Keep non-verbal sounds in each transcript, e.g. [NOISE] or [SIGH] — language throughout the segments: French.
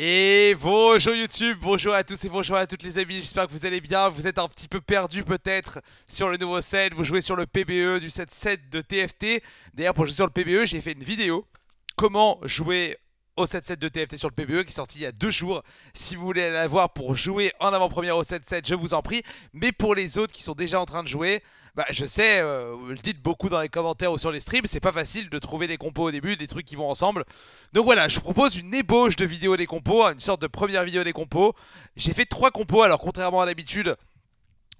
Et bonjour YouTube, bonjour à tous et bonjour à toutes les amis, j'espère que vous allez bien, vous êtes un petit peu perdu peut-être sur le nouveau set, vous jouez sur le PBE du set 7 de TFT D'ailleurs pour jouer sur le PBE j'ai fait une vidéo, comment jouer au 7-7 de TFT sur le PBE qui est sorti il y a deux jours. Si vous voulez la voir pour jouer en avant-première au 7-7, je vous en prie. Mais pour les autres qui sont déjà en train de jouer, bah, je sais, euh, vous le dites beaucoup dans les commentaires ou sur les streams, c'est pas facile de trouver des compos au début, des trucs qui vont ensemble. Donc voilà, je vous propose une ébauche de vidéo des compos, une sorte de première vidéo des compos. J'ai fait trois compos, alors contrairement à l'habitude,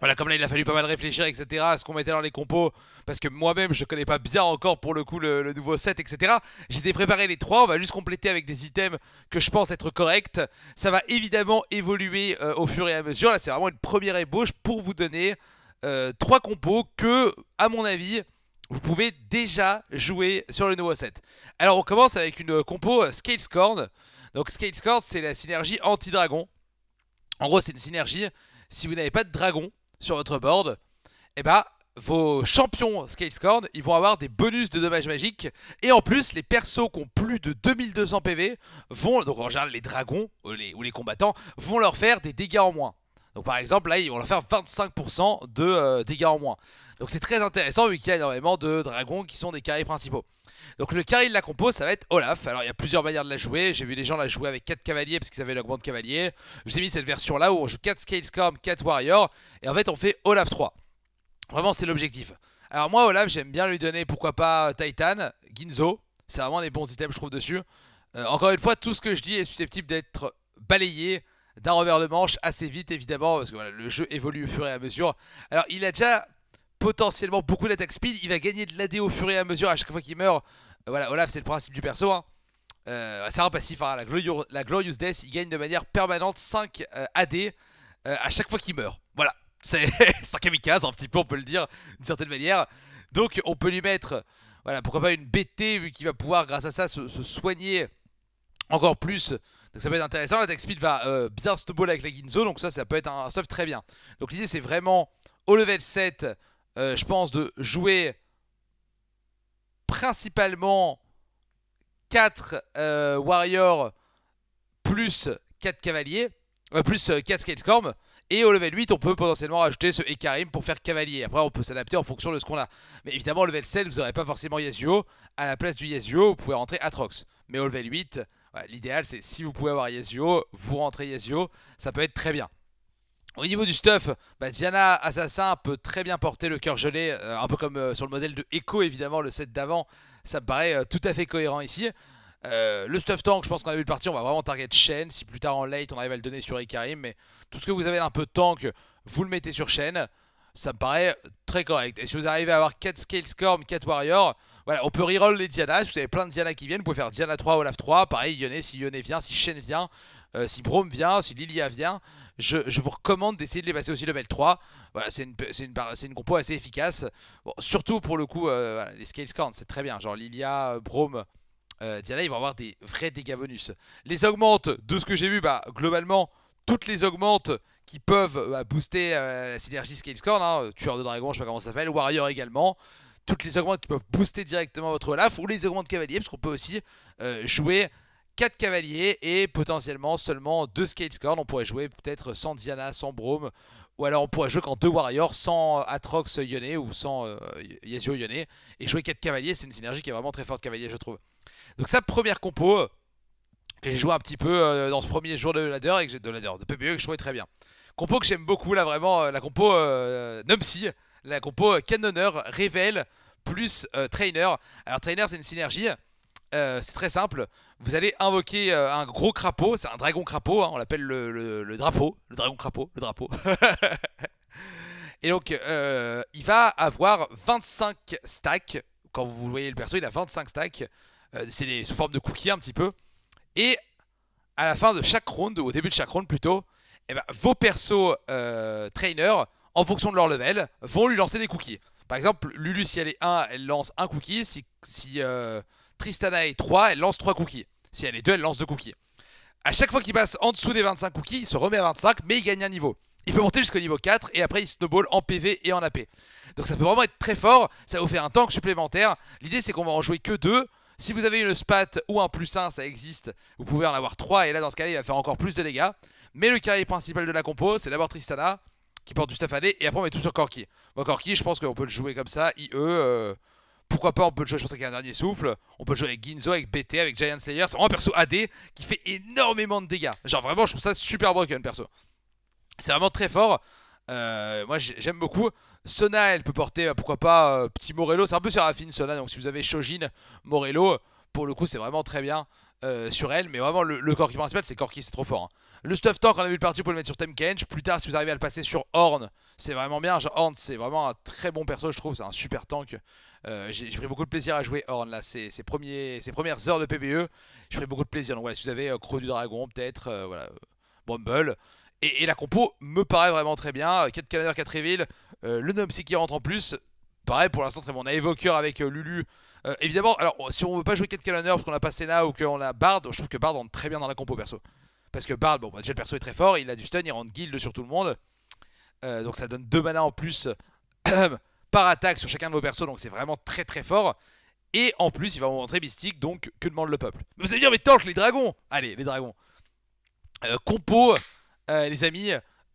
voilà, comme là, il a fallu pas mal réfléchir, etc., à ce qu'on mettait dans les compos, parce que moi-même, je connais pas bien encore, pour le coup, le, nouveau set, etc. J'ai préparé les trois, on va juste compléter avec des items que je pense être corrects. Ça va évidemment évoluer euh, au fur et à mesure. Là, c'est vraiment une première ébauche pour vous donner euh, trois compos que, à mon avis, vous pouvez déjà jouer sur le nouveau set. Alors, on commence avec une compo euh, Scalescorn. Donc, Scalescorn, c'est la synergie anti-dragon. En gros, c'est une synergie... Si vous n'avez pas de dragon, sur votre board, et eh bah ben, vos champions Scalescorn, ils vont avoir des bonus de dommages magiques. Et en plus, les persos qui ont plus de 2200 PV vont, donc en général les dragons ou euh, les, ou les combattants, vont leur faire des dégâts en moins. Donc par exemple, là, ils vont leur faire 25% de euh, dégâts en moins. Donc c'est très intéressant vu qu'il y a énormément de dragons qui sont des carrés principaux. Donc le carré de la compo, ça va être Olaf. Alors il y a plusieurs manières de la jouer. J'ai vu des gens la jouer avec 4 cavaliers parce qu'ils avaient l'augment de cavaliers. Je mis cette version là où on joue 4 Scalescom, 4 Warriors. Et en fait, on fait Olaf 3. Vraiment, c'est l'objectif. Alors moi, Olaf, j'aime bien lui donner, pourquoi pas, Titan, Ginzo. C'est vraiment des bons items, je trouve, dessus. Euh, encore une fois, tout ce que je dis est susceptible d'être balayé d'un revers de manche assez vite évidemment parce que le jeu évolue au fur et à mesure. Alors il a déjà potentiellement beaucoup d'attaque speed, il va gagner de l'AD au fur et à mesure à chaque fois qu'il meurt. Euh, voilà, Olaf c'est le principe du perso. Hein. Euh, c'est un passif, hein. la, Glorious, Death, il gagne de manière permanente 5 euh, AD à chaque fois qu'il meurt. Voilà, [LAUGHS] c'est un kamikaze un petit peu, on peut le dire d'une certaine manière. Donc on peut lui mettre, voilà, pourquoi pas une BT, vu qu'il va pouvoir grâce à ça se soigner encore plus donc ça peut être intéressant. L'attaque speed va euh, bien snowball avec la Ginzo, donc ça, ça peut être un, stuff très bien. Donc l'idée, c'est vraiment au level 7, euh, je pense, de jouer principalement 4 euh, Warriors plus 4 Cavaliers, plus 4 Scalescorm. Et au level 8, on peut potentiellement rajouter ce Ekarim pour faire cavalier. Après, on peut s'adapter en fonction de ce qu'on a. Mais évidemment, au level 7, vous n'aurez pas forcément Yasuo. À la place du Yasuo, vous pouvez rentrer Atrox. Mais au level 8, L'idéal, c'est si vous pouvez avoir Yasuo, vous rentrez Yasuo, ça peut être très bien. Au niveau du stuff, bah, Diana Assassin peut très bien porter le cœur gelé, euh, un peu comme euh, sur le modèle de Echo évidemment, le set d'avant, ça me paraît euh, tout à fait cohérent ici. le stuff tank, je pense qu'on a vu le parti, on va vraiment target Shen, si plus tard en late on arrive à le donner sur Ikarim, mais tout ce que vous avez un peu tank, vous le mettez sur Shen, ça me paraît très correct. Et si vous arrivez à avoir 4 Scale Scorm, 4 Warrior, voilà, on peut reroll les Diana. Si vous avez plein de Diana qui viennent, vous pouvez faire Diana 3, Olaf 3. Pareil, Yone, si Yone vient, si Shen vient, euh, si Brome vient, si Lilia vient. Je, vous recommande d'essayer de les passer aussi level 3. Voilà, c'est une, une, compo assez efficace. surtout pour le coup, euh, les Scale Scorn, c'est très bien. Genre Lilia, euh, Brome. Diana, ils vont avoir des vrais dégâts bonus. Les augmentes, de ce que j'ai vu, bah, globalement, toutes les augmentes qui peuvent bah, booster la synergie Scalescorn, hein, tueur de dragon, je sais pas comment ça s'appelle, warrior également toutes les augmentes qui peuvent booster directement votre Olaf ou les augmentes cavaliers, parce qu'on peut aussi euh, jouer 4 cavaliers et potentiellement seulement 2 skate On pourrait jouer peut-être sans Diana, sans Brome, ou alors on pourrait jouer qu'en 2 warriors, sans Atrox Yone ou sans euh, Yasuo Yone, et jouer 4 cavaliers, c'est une synergie qui est vraiment très forte cavalier, je trouve. Donc sa première compo, euh, que j'ai joué un petit peu euh, dans ce premier jour de ladder, et que j'ai de ladder, de PBE, que je trouvais très bien. Compo que j'aime beaucoup là vraiment, la compo euh, la compo Cannoneur, Révèle, plus euh, Trainer. Alors Trainer c'est une synergie, euh, c'est très simple. Vous allez invoquer euh, un gros crapaud, c'est un dragon crapaud, hein, on l'appelle le, drapeau, le dragon crapaud, le drapeau. [LAUGHS] Et donc il va avoir 25 stacks, quand vous voyez le perso il a 25 stacks, c'est sous forme de cookies un petit peu. Et à la fin de chaque round, au début de chaque round plutôt, eh ben, vos persos trainers, en fonction de leur level, vont lui lancer des cookies. Par exemple, Lulu, si elle est 1, elle lance un cookie. Si, euh, Tristana est 3, elle lance 3 cookies. Si elle est 2, elle lance 2 cookies. A chaque fois qu'il passe en dessous des 25 cookies, il se remet à 25, mais il gagne un niveau. Il peut monter jusqu'au niveau 4 et après il snowball en PV et en AP. Donc ça peut vraiment être très fort, ça vous fait un tank supplémentaire. L'idée c'est qu'on va en jouer que 2. Si vous avez une spat ou un plus 1, ça existe, vous pouvez en avoir 3 et là dans ce cas-là il va faire encore plus de dégâts. Mais le carré principal de la compo c'est d'abord Tristana, qui porte du stuff AD et après on met tout sur Corki. Moi Corki, je pense qu'on peut le jouer comme ça, IE, euh, pourquoi pas on peut le jouer, je pense qu'il y a un dernier souffle, on peut le jouer avec Ginzo, avec BT, avec Giant Slayer, c'est vraiment un perso AD qui fait énormément de dégâts. Genre vraiment je trouve ça super broken perso. C'est vraiment très fort. Euh, moi j'aime beaucoup. Sona elle peut porter euh, pourquoi pas petit Morello, c'est un peu sur Affine Sona, donc si vous avez Shogin Morello, pour le coup c'est vraiment très bien sur elle, mais vraiment le, Corki principal c'est Corki, c'est trop fort. Hein. Le stuff tank, on a vu le parti, pour le mettre sur Temkench. Plus tard, si vous arrivez à le passer sur Horn, c'est vraiment bien. Horn, c'est vraiment un très bon perso, je trouve. C'est un super tank. Euh, j'ai pris beaucoup de plaisir à jouer Horn, là. c'est ses, premiers, premières heures de PBE, j'ai pris beaucoup de plaisir. Donc voilà, si vous avez euh, Creux du Dragon, peut-être, euh, voilà, Bumble. Et, la compo me paraît vraiment très bien. 4 Canaders, 4 Evil, le nompsy qui rentre en plus. Pareil, pour l'instant, très bon. On a Évoqueur avec Lulu. évidemment, alors, si on veut pas jouer 4 parce qu'on a passé là ou qu'on a Bard, je trouve que Bard rentre très bien dans la compo, perso. Parce que Bard, bon, bah, déjà le perso est très fort, il a du stun, il rentre guild sur tout le monde. Euh, donc ça donne 2 mana en plus [CLEARS THROAT] par attaque sur chacun de vos persos, donc c'est vraiment très très fort. Et en plus, il va vous montrer mystique, donc que demande le peuple mais Vous allez dire, mais que les dragons Allez, les dragons. Euh, compo, euh, les amis,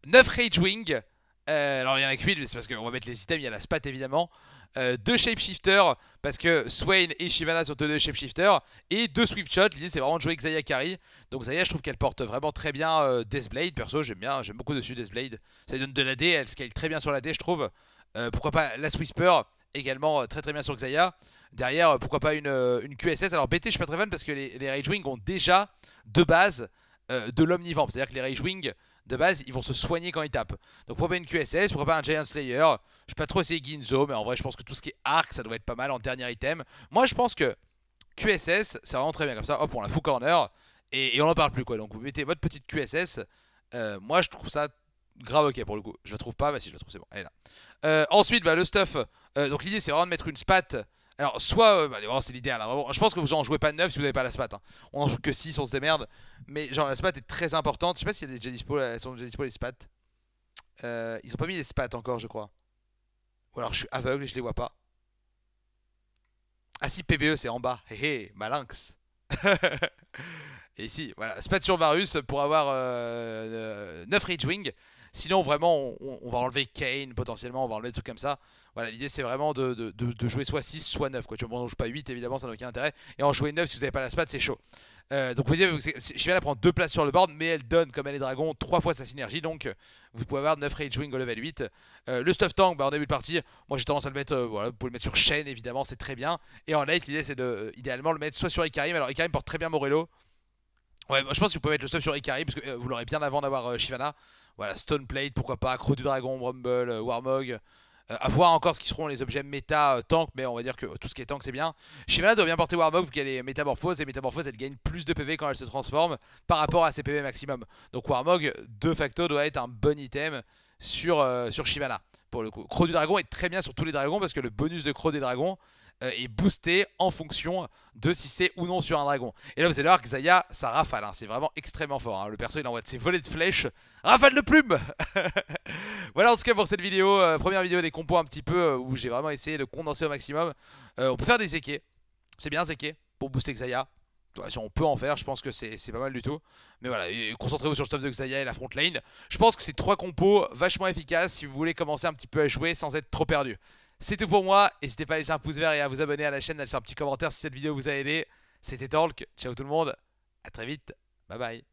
9 Rage Wing. alors il y en a que 8, mais c'est parce qu'on va mettre les items, il y a la spat évidemment. Euh, deux shapeshifters parce que Swain et Shivana sont deux shapeshifters et deux swift shots. L'idée c'est vraiment de jouer xayah Zaya Kari. Donc Xayah je trouve qu'elle porte vraiment très bien euh, Deathblade. Perso, j'aime bien, j'aime beaucoup dessus Deathblade. Ça lui donne de la D, elle scale très bien sur la D je trouve. Euh, pourquoi pas la Swisper également très très bien sur Xayah. Derrière, pourquoi pas une, QSS. Alors BT, je suis pas très fan parce que les, les Ragewing ont déjà de base euh, de l'omnivore, C'est-à-dire que les Rage Wing, de base, ils vont se soigner quand ils tapent. Donc pourquoi pas une QSS, pourquoi pas un Giant Slayer Je sais pas trop essayer Ginzo, mais en vrai, je pense que tout ce qui est arc, ça doit être pas mal en dernier item. Moi, je pense que QSS, ça vraiment très bien. Comme ça, hop, on la fout corner et, on en parle plus quoi. Donc vous mettez votre petite QSS. Euh, moi, je trouve ça grave ok pour le coup. Je la trouve pas, bah si je la trouve c'est bon, là. Euh, ensuite, bah, le stuff. donc l'idée c'est vraiment de mettre une spat alors, soit, euh, bah, c'est l'idéal. Hein, je pense que vous en jouez pas 9 si vous n'avez pas la SPAT. Hein. On en joue que 6, on se démerde. Mais genre, la SPAT est très importante. Je sais pas si y a déjà dispo, elles sont déjà les spats euh, ils ont pas mis les spats encore, je crois. Ou alors je suis aveugle et je les vois pas. Ah si, PBE c'est en bas. Hé hey, hé, malinx. [LAUGHS] et ici, voilà, SPAT sur Varus pour avoir euh, 9 euh, Wing Sinon, vraiment, on, va enlever Kane potentiellement, on va enlever des trucs comme ça. Voilà, l'idée c'est vraiment de, jouer soit 6, soit 9. Quoi. Tu vois, on joue pas 8, évidemment, ça n'a aucun intérêt. Et en jouer 9, si vous n'avez pas la spade c'est chaud. Euh, donc, vous voyez, Shivana prend 2 places sur le board, mais elle donne, comme elle est dragon, 3 fois sa synergie. Donc, euh, vous pouvez avoir 9 Rage Wing au level 8. Euh, le Stuff Tank, bah, en début de partie, moi j'ai tendance à le mettre, voilà, vous le mettre sur chaîne, évidemment, c'est très bien. Et en late, l'idée c'est de, idéalement, le mettre soit sur Ikarim. Alors, Ikarim porte très bien Morello. Ouais, je pense que vous pouvez mettre le stuff sur Icarim parce que vous l'aurez bien avant d'avoir Shivana. Voilà, Stoneplate, pourquoi pas, Croc du Dragon, Brumble, euh, Warmog. Euh, à voir encore ce qui seront les objets méta euh, tank, mais on va dire que tout ce qui est tank c'est bien. Shivana doit bien porter Warmog vu qu'elle est métamorphose, et métamorphose elle gagne plus de PV quand elle se transforme par rapport à ses PV maximum. Donc Warmog de facto doit être un bon item sur, sur pour le coup. du Dragon est très bien sur tous les dragons parce que le bonus de Crocs des dragons et euh, booster boosté en fonction de si c'est ou non sur un dragon. Et là vous allez voir que Zaya, ça rafale, hein. c'est vraiment extrêmement fort. Hein. Le perso il envoie de ses volets de flèches, rafale de plumes [LAUGHS] Voilà en tout cas pour cette vidéo, euh, première vidéo des compos un petit peu euh, où j'ai vraiment essayé de condenser au maximum. on peut faire des équés, c'est bien zeké pour booster Xayah. Si on peut en faire, je pense que c'est pas mal du tout. Mais voilà, concentrez-vous sur le stuff de Xayah et la front lane. Je pense que c'est trois compos vachement efficaces si vous voulez commencer un petit peu à jouer sans être trop perdu. C'est tout pour moi. N'hésitez pas à laisser un pouce vert et à vous abonner à la chaîne, à laisser un petit commentaire si cette vidéo vous a aidé. C'était Talk. Ciao tout le monde. À très vite. Bye bye.